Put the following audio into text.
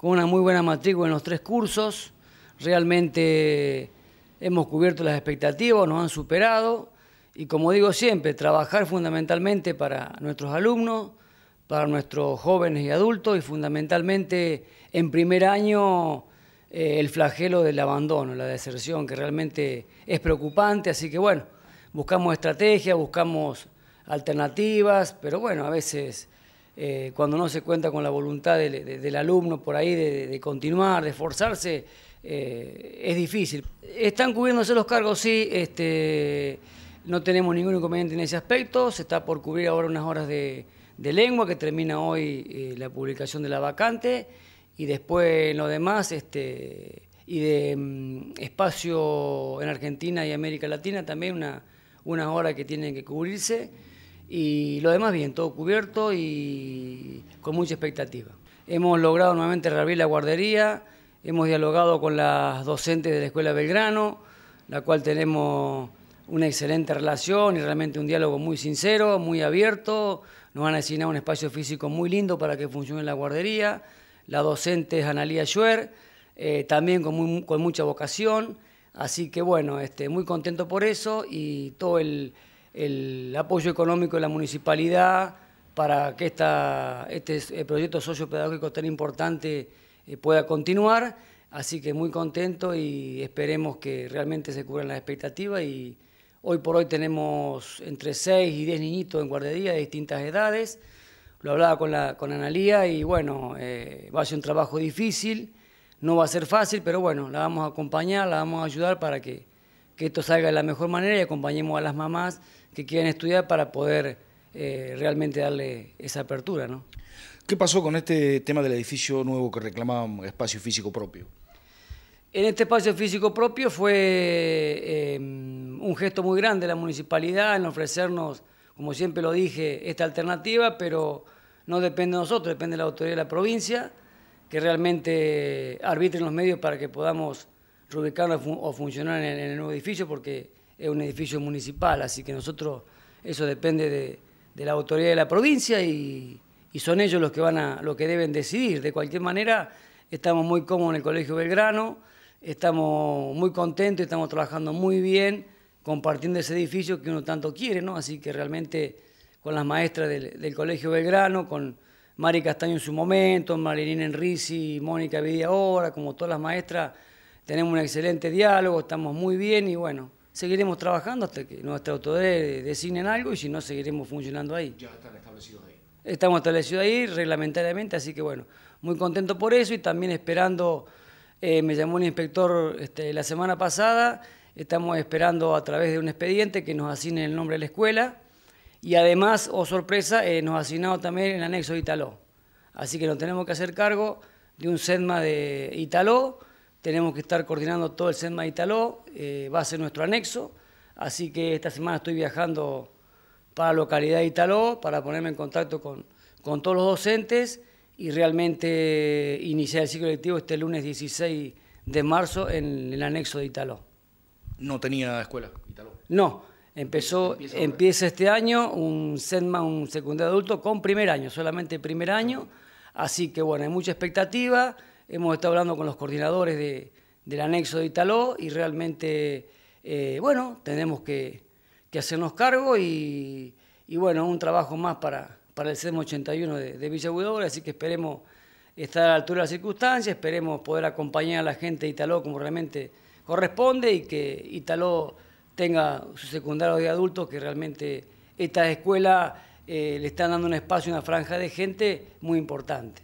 con una muy buena matrícula en los tres cursos. Realmente hemos cubierto las expectativas, nos han superado y como digo siempre, trabajar fundamentalmente para nuestros alumnos, para nuestros jóvenes y adultos y fundamentalmente en primer año eh, el flagelo del abandono, la deserción, que realmente es preocupante, así que bueno, buscamos estrategias, buscamos alternativas, pero bueno, a veces eh, cuando no se cuenta con la voluntad del, alumno por ahí de, continuar, de esforzarse, eh, es difícil. Están cubriéndose los cargos, sí, este, no tenemos ningún inconveniente en ese aspecto, se está por cubrir ahora unas horas de, lengua, que termina hoy eh, la publicación de la vacante, y después lo demás, este, y de mm, espacio en Argentina y América Latina, también una, una hora que tienen que cubrirse y lo demás bien, todo cubierto y con mucha expectativa. Hemos logrado nuevamente reabrir la guardería, hemos dialogado con las docentes de la Escuela Belgrano, la cual tenemos una excelente relación y realmente un diálogo muy sincero, muy abierto. Nos han asignado un espacio físico muy lindo para que funcione la guardería. La docente es Analía Schuer, eh, también con, con mucha vocación. Así que bueno, este, muy contento por eso y todo el, el apoyo económico de la municipalidad para que esta, este eh, proyecto sociopedagógico tan importante eh, pueda continuar. Así que muy contento y esperemos que realmente se cubran las expectativas. Y hoy por hoy tenemos entre 6 y 10 niñitos en guardería de distintas edades. Lo hablaba con, la, con Analía y bueno, eh, va a ser un trabajo difícil, no va a ser fácil, pero bueno, la vamos a acompañar, la vamos a ayudar para que que esto salga de la mejor manera y acompañemos a las mamás que quieren estudiar para poder eh, realmente darle esa apertura. ¿Qué pasó con este tema del edificio nuevo que reclamaban espacio físico propio? En este espacio físico propio fue em, un gesto muy grande de la municipalidad en ofrecernos, como siempre lo dije, esta alternativa, pero no depende de nosotros, depende de la autoridad de la provincia, que realmente arbitren los medios para que podamos reubicarnos o funcionar en, el nuevo edificio porque es un edificio municipal, así que nosotros, eso depende de, la autoridad de la provincia y, son ellos los que, van a, que deben decidir. De cualquier manera, estamos muy cómodos en el Colegio Belgrano, estamos muy contentos, estamos trabajando muy bien, compartiendo ese edificio que uno tanto quiere, ¿no? Así que realmente con las maestras del, Colegio Belgrano, con Mari Castaño en su momento, Marilina Enrici, Mónica Vidia ahora, como todas las maestras, tenemos un excelente diálogo, estamos muy bien y bueno, seguiremos trabajando hasta que nuestra autoridades designen algo y si no, seguiremos funcionando ahí. Ya están establecidos ahí. Estamos establecidos ahí reglamentariamente, así que bueno, muy contento por eso y también esperando, eh, me llamó un inspector este, la semana pasada, estamos esperando a través de un expediente que nos asigne el nombre de la escuela y además, oh sorpresa, eh, nos ha asignado también el anexo de Italó. Así que nos tenemos que hacer cargo de un SEDMA de Italó tenemos que estar coordinando todo el senma Italó, eh, va a ser nuestro anexo, así que esta semana estoy viajando para la localidad de Italó para ponerme en contacto con, con todos los docentes y realmente iniciar el ciclo lectivo este lunes 16 de marzo en el anexo de Italó. ¿No tenía escuela Italó? No, empezó, empieza, este año un senma, un secundario adulto con primer año, solamente primer año, así que bueno, hay mucha expectativa hemos estado hablando con los coordinadores del anexo de Italó y realmente, eh, bueno, tenemos que, hacernos cargo y, bueno, un trabajo más para, para el CEM 81 de, Villa Budora, así que esperemos estar a la altura de las circunstancias, esperemos poder acompañar a la gente de Italó como realmente corresponde y que Italó tenga su secundario de adultos, que realmente esta escuela eh, le está dando un espacio, una franja de gente muy importante.